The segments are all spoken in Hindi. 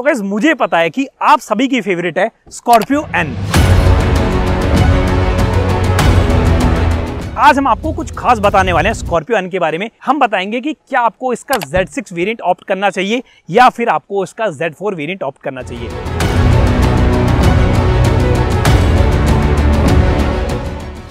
तो गैस मुझे पता है कि आप सभी की फेवरेट है स्कॉर्पियो एन आज हम आपको कुछ खास बताने वाले हैं स्कॉर्पियो एन के बारे में हम बताएंगे कि क्या आपको इसका Z6 वेरिएंट ऑप्ट करना चाहिए या फिर आपको इसका Z4 वेरिएंट ऑप्ट करना चाहिए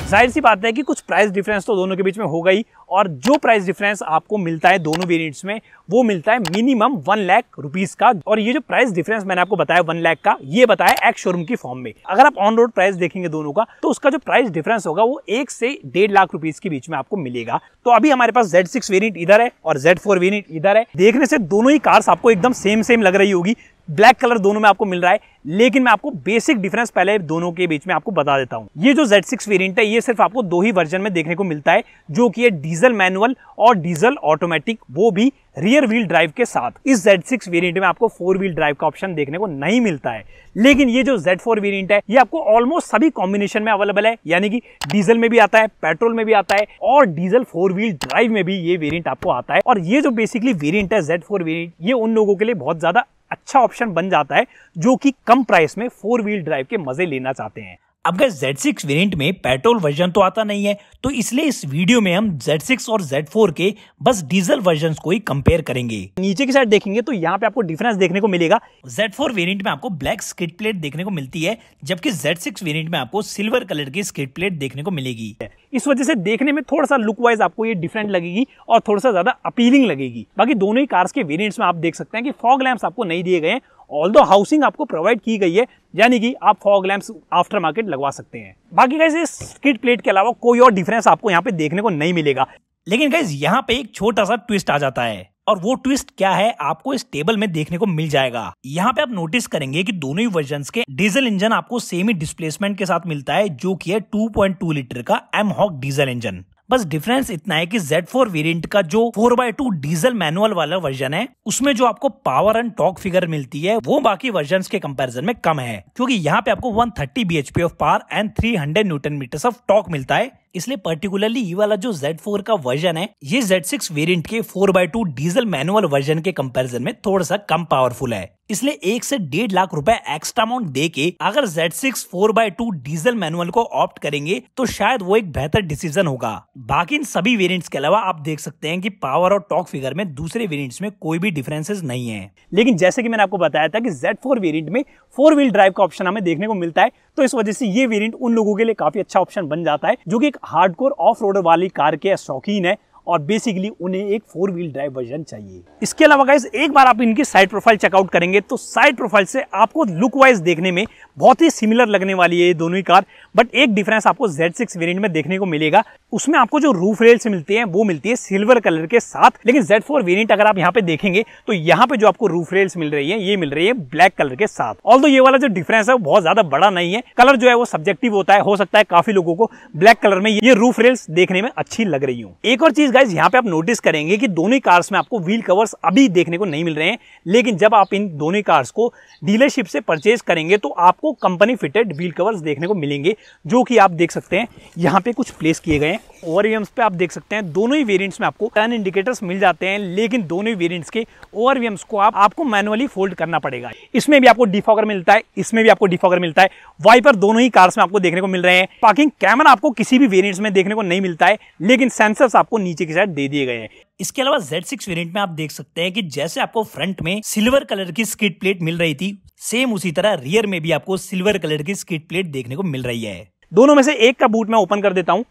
जाहिर सी बात है कि कुछ प्राइस डिफरेंस तो दोनों के बीच में हो गई और जो प्राइस डिफरेंस आपको मिलता है दोनों वेरिएंट्स में वो मिलता है मिनिमम वन लाख रुपीस का और ये जो प्राइस डिफरेंस मैंने आपको बताया वन लाख का ये बताया एक्स शोरूम की फॉर्म में अगर आप ऑन रोड प्राइस देखेंगे दोनों का तो उसका जो प्राइस डिफरेंस होगा वो एक से डेढ़ लाख रुपीज के बीच में आपको मिलेगा तो अभी हमारे पास जेड सिक्स वेरियंट इधर है और जेड फोर इधर है देखने से दोनों ही कार्स आपको एकदम सेम सेम लग रही होगी ब्लैक कलर दोनों में आपको मिल रहा है लेकिन मैं आपको बेसिक डिफरेंस पहले दोनों के बीच में आपको बता देता हूँ ये जो Z6 वेरिएंट है ये सिर्फ आपको दो ही वर्जन में देखने को मिलता है जो कि है डीजल मैनुअल और डीजल ऑटोमेटिक वो भी रियर व्हील ड्राइव के साथ इस Z6 वेरिएंट में आपको फोर व्हील ड्राइव का ऑप्शन देखने को नहीं मिलता है लेकिन ये जो Z4 फोर है ये आपको ऑलमोस्ट सभी कॉम्बिनेशन में अवेलेबल है यानी कि डीजल में भी आता है पेट्रोल में भी आता है और डीजल फोर व्हील ड्राइव में भी ये वेरियंट आपको आता है और ये जो बेसिकली वेरियंट है जेड फोर ये उन लोगों के लिए बहुत ज्यादा अच्छा ऑप्शन बन जाता है जो कि कम प्राइस में फोर व्हील ड्राइव के मजे लेना चाहते हैं अब अगर जेड सिक्स वेरियंट में पेट्रोल वर्जन तो आता नहीं है तो इसलिए इस वीडियो में हम जेड सिक्स और जेड फोर के बस डीजल वर्जन को ही कंपेयर करेंगे नीचे की साइड देखेंगे तो यहाँ पे आपको डिफरेंस देखने को मिलेगा जेड फोर वेरियंट में आपको ब्लैक स्किट प्लेट देखने को मिलती है जबकि जेड सिक्स वेरियंट में आपको सिल्वर कलर की स्किट प्लेट देखने को मिलेगी इस वजह से देखने में थोड़ा सा लुक वाइज आपको ये डिफरेंट लगेगी और थोड़ा सा ज़्यादा अपीलिंग लगेगी बाकी दोनों ही कार्स के वेरियंट्स में आप देख सकते हैं कि फॉग लैम्प आपको नहीं दिए गए ऑल दो हाउसिंग आपको प्रोवाइड की गई है यानी कि आप फॉग लैम्प आफ्टर मार्केट लगवा सकते हैं बाकी कैसे स्किट किट प्लेट के अलावा कोई और डिफरेंस आपको यहाँ पे देखने को नहीं मिलेगा लेकिन गैस यहाँ पे एक छोटा सा ट्विस्ट आ जाता है और वो ट्विस्ट क्या है आपको इस टेबल में देखने को मिल जाएगा यहाँ पे आप नोटिस करेंगे कि दोनों ही वर्जन के डीजल इंजन आपको सेम ही डिस्प्लेसमेंट के साथ मिलता है जो की है 2.2 लीटर का एम हॉक डीजल इंजन बस डिफरेंस इतना है कि Z4 वेरिएंट का जो 4x2 डीजल मैनुअल वाला वर्जन है उसमें जो आपको पावर एंड टॉक फिगर मिलती है वो बाकी वर्जन के कंपैरिजन में कम है क्योंकि यहाँ पे आपको 130 thirty B H P of power and 300 newton metres of torque मिलता है इसलिए पर्टिकुलरली ये वाला जो Z4 का वर्जन है ये Z6 वेरिएंट के 4x2 डीजल मैनुअल वर्जन के कंपैरिजन में थोड़ा सा कम पावरफुल है इसलिए एक से डेढ़ लाख रुपए एक्स्ट्रा अमाउंट दे के अगर Z6 4x2 डीजल मैनुअल को ऑप्ट करेंगे तो शायद वो एक बेहतर डिसीजन होगा बाकी इन सभी वेरिएंट्स के अलावा आप देख सकते हैं कि पावर और टॉक फिगर में दूसरे वेरिएंट्स में कोई भी डिफरेंसेस नहीं है लेकिन जैसे कि मैंने आपको बताया था कि जेड फोर में फोर व्हील ड्राइव का ऑप्शन हमें देखने को मिलता है तो इस वजह से ये वेरियंट उन लोगों के लिए काफी अच्छा ऑप्शन बन जाता है जो की एक हार्डकोर ऑफ रोड वाली कार के शौकीन है और बेसिकली उन्हें एक फोर व्हील ड्राइव वर्जन चाहिए इसके अलावा गाइज एक बार आप इनकी साइड प्रोफाइल चेकआउट करेंगे तो साइड प्रोफाइल से आपको लुक वाइज देखने में बहुत ही सिमिलर लगने वाली है ये दोनों ही कार बट एक डिफरेंस आपको Z6 सिक्स वेरियंट में देखने को मिलेगा उसमें आपको जो रूफ रेल्स मिलते हैं वो मिलती है सिल्वर कलर के साथ लेकिन जेड फोर अगर आप यहाँ पे देखेंगे तो यहाँ पे जो आपको रूफ रेल्स मिल रही है ये मिल रही है ब्लैक कलर के साथ ऑल ये वाला जो डिफरेंस है वो बहुत ज्यादा बड़ा नहीं है कलर जो है वो सब्जेक्टिव होता है हो सकता है काफी लोगों को ब्लैक कलर में ये रूफ रेल्स देखने में अच्छी लग रही हूँ एक और चीज गाइज यहाँ पे आप नोटिस करेंगे कि दोनों ही कार्स में आपको व्हील कवर्स अभी देखने को नहीं मिल रहे हैं लेकिन जब आप इन दोनों ही कार्स को डीलरशिप से परचेज करेंगे तो आपको कंपनी फिटेड व्हील कवर्स देखने को मिलेंगे जो कि आप देख सकते हैं यहाँ पे कुछ प्लेस किए गए हैं ओवर वीएम्स पे आप देख सकते हैं दोनों ही वेरियंट्स में आपको टर्न इंडिकेटर्स मिल जाते हैं लेकिन दोनों ही वेरियंट्स के ओवर वीएम्स को आप, आपको मैनुअली फोल्ड करना पड़ेगा इसमें भी आपको डिफॉगर मिलता है इसमें भी आपको डिफॉगर मिलता है वाइपर दोनों ही कार्स में आपको देखने को मिल रहे हैं पार्किंग कैमरा आपको किसी भी वेरियंट्स में देखने को नहीं मिलता है लेकिन सेंसर्स आपको नीचे के साथ दे दिए गए हैं इसके अलावा Z6 वेरिएंट में आप देख सकते हैं कि जैसे आपको फ्रंट में सिल्वर कलर की स्किट प्लेट मिल रही थी सेम उसी तरह रियर में भी आपको सिल्वर कलर की स्किट प्लेट देखने को मिल रही है दोनों में से एक का बूट मैं ओपन कर देता हूँ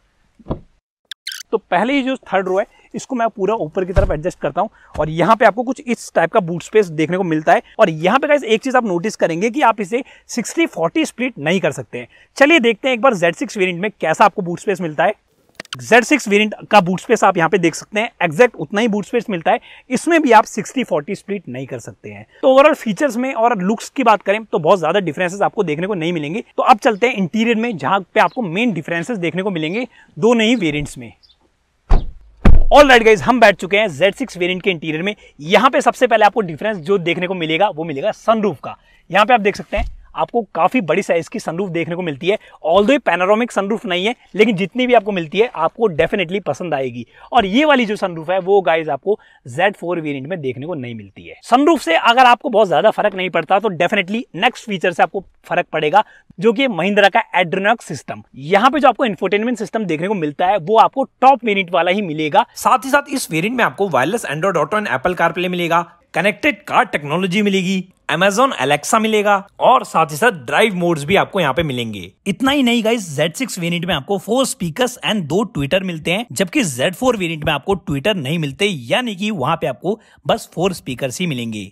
तो पहले ही जो थर्ड रो है इसको मैं पूरा ऊपर की तरफ एडजस्ट करता हूं और यहां पे आपको कुछ इस टाइप का बूट स्पेस देखने को मिलता है और यहां पे गाइस एक चीज़ आप नोटिस करेंगे कि आप इसे 60-40 स्प्लिट नहीं कर सकते हैं चलिए देखते हैं एक बार Z6 वेरिएंट में कैसा आपको बूट स्पेस मिलता है जेड सिक्स वेरियंट का बूट स्पेस आप यहाँ पे देख सकते हैं एक्जैक्ट उतना ही बूट स्पेस मिलता है इसमें भी आप 60 40 स्प्लिट नहीं कर सकते हैं तो ओवरऑल फीचर्स में और लुक्स की बात करें तो बहुत ज्यादा डिफरेंसेस आपको देखने को नहीं मिलेंगे तो अब चलते हैं इंटीरियर में जहां पे आपको मेन डिफरेंसेस देखने को मिलेंगे दो नई वेरियंट्स में ऑल राइट गाइज हम बैठ चुके हैं जेड सिक्स वेरियंट के इंटीरियर में यहाँ पे सबसे पहले आपको डिफरेंस जो देखने को मिलेगा वो मिलेगा सनरूफ का यहाँ पे आप देख सकते हैं आपको काफ़ी बड़ी साइज़ की सनरूफ देखने को मिलती है ऑल दो पेनारोमिक सनरूफ नहीं है लेकिन जितनी भी आपको मिलती है आपको डेफिनेटली पसंद आएगी और ये वाली जो सनरूफ है वो गाइज आपको जेड फोर वेरियंट में देखने को नहीं मिलती है सनरूफ से अगर आपको बहुत ज़्यादा फर्क नहीं पड़ता तो डेफिनेटली नेक्स्ट फीचर से आपको फर्क पड़ेगा जो कि महिंद्रा का एड्रोनॉक सिस्टम यहाँ पे जो आपको इंफोटेनमेंट सिस्टम देखने को मिलता है वो आपको टॉप वेरियंट वाला ही मिलेगा साथ ही साथ इस वेरियंट में आपको wireless Android auto and Apple CarPlay मिलेगा कनेक्टेड कार टेक्नोलॉजी मिलेगी Amazon Alexa मिलेगा और साथ ही साथ ड्राइव मोड्स भी आपको यहाँ पे मिलेंगे इतना ही नहीं गाइस Z6 वेरिएंट में आपको फोर स्पीकर्स एंड दो ट्विटर मिलते हैं जबकि Z4 वेरिएंट में आपको ट्विटर नहीं मिलते यानी कि वहां पे आपको बस फोर स्पीकर्स ही मिलेंगे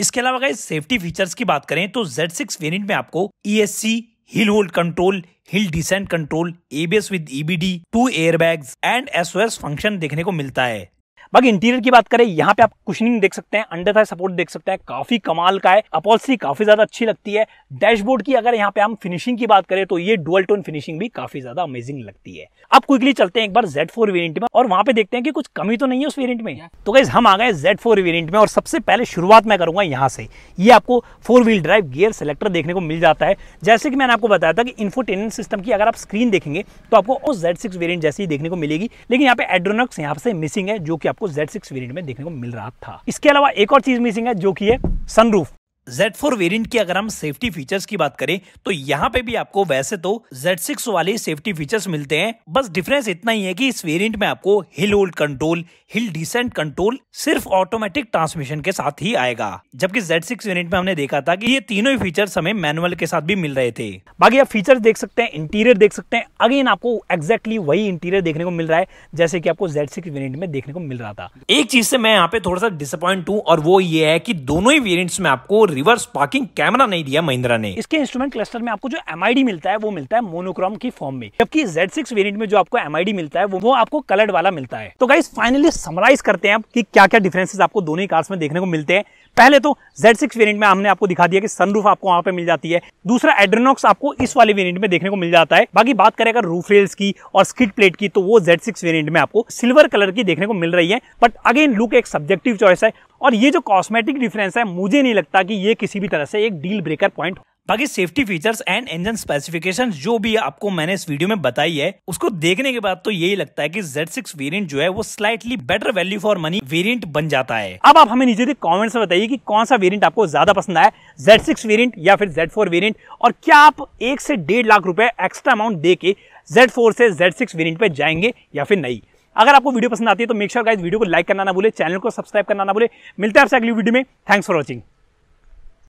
इसके अलावा गाइस सेफ्टी फीचर्स की बात करें तो Z6 वेरिएंट में आपको ESC hill hold control hill descent control ABS with EBD two airbags and SOS function देखने को मिलता है बाकी इंटीरियर की बात करें यहाँ पे आप कुशनिंग देख सकते हैं अंडर था सपोर्ट देख सकते हैं काफी कमाल का है अपोलसी काफी ज्यादा अच्छी लगती है डैशबोर्ड की अगर यहाँ पे हम फिनिशिंग की बात करें तो ये डुअल टोन फिनिशिंग भी काफी ज्यादा अमेजिंग लगती है अब क्विकली चलते हैं एक बार जेड फोर वेरियंट में और वहां पे देखते हैं कि कुछ कमी तो नहीं है उस वेरियंट में तो गैस हम आ गए जेड फोर वेरियंट में और सबसे पहले शुरुआत मैं करूंगा यहाँ से ये आपको four wheel drive gear selector देखने को मिल जाता है जैसे कि मैंने आपको बताया था कि इन्फोटेनमेंट सिस्टम की अगर आप स्क्रीन देखेंगे तो आपको जेड सिक्स वेरियंट जैसी देखने को मिलेगी लेकिन यहाँ पे एड्रोनक्स यहाँ से मिसिंग है जो कि आप आपको Z6 वेरिएंट में देखने को मिल रहा था इसके अलावा एक और चीज मिसिंग है जो कि है सनरूफ Z4 वेरिएंट की अगर हम सेफ्टी फीचर्स की बात करें तो यहाँ पे भी आपको वैसे तो Z6 वाले सेफ्टी फीचर्स मिलते हैं बस डिफरेंस इतना ही है कि इस वेरिएंट में आपको hill hold control hill descent control सिर्फ ऑटोमेटिक ट्रांसमिशन के साथ ही आएगा जबकि Z6 वेरिएंट में हमने देखा था कि ये तीनों ही फीचर्स हमें मैनुअल के साथ भी मिल रहे थे बाकी आप फीचर देख सकते हैं इंटीरियर देख सकते हैं अगेन आपको एक्जैक्टली वही इंटीरियर देखने को मिल रहा है जैसे की आपको जेड सिक्स में देखने को मिल रहा था एक चीज से मैं यहाँ पे थोड़ा सा डिसअपॉइंट हूँ और वो ये है कि दोनों ही वेरियंट्स में आपको रिवर्स पार्किंग कैमरा नहीं दिया महिंद्रा ने इसके इंस्ट्रूमेंट क्लस्टर में आपको जो एम मिलता है वो मिलता है मोनोक्रोम की फॉर्म में जबकि जेड सिक्स में जो आपको एम मिलता है वो आपको कलर्ड वाला मिलता है तो गाइस फाइनली समराइज करते हैं कि क्या क्या डिफरेंसेस आपको दोनों ही कार्स में देखने को मिलते हैं पहले तो Z6 वेरिएंट में हमने आपको दिखा दिया कि सनरूफ आपको वहां पे मिल जाती है दूसरा एड्रेनॉक्स आपको इस वाले वेरिएंट में देखने को मिल जाता है बाकी बात करें अगर रूफ रेल्स की और स्किट प्लेट की तो वो Z6 वेरिएंट में आपको सिल्वर कलर की देखने को मिल रही है बट अगेन लुक एक सब्जेक्टिव चॉइस है और ये जो कॉस्मेटिक डिफरेंस है मुझे नहीं लगता कि ये किसी भी तरह से एक डील ब्रेकर पॉइंट बाकी safety features and engine specification जो भी आपको मैंने इस वीडियो में बताई है उसको देखने के बाद तो यही लगता है कि Z6 वेरिएंट जो है वो slightly better value for money variant बन जाता है अब आप हमें नीचे कमेंट्स में बताइए कि कौन सा वेरिएंट आपको ज्यादा पसंद आया जेड सिक्स या फिर जेड फोर और क्या आप एक से डेढ़ लाख रुपए एक्स्ट्रा अमाउंट दे के जेड से जेड सिक्स वेरियंट जाएंगे या फिर नहीं अगर आपको वीडियो पसंद आती है तो मेक श्योर गाइस वीडियो को लाइक करना ना भूले चैनल को सब्सक्राइब करना ना भूले मिलते हैं आपसे अगली वीडियो में थैंक्स फॉर वॉचिंग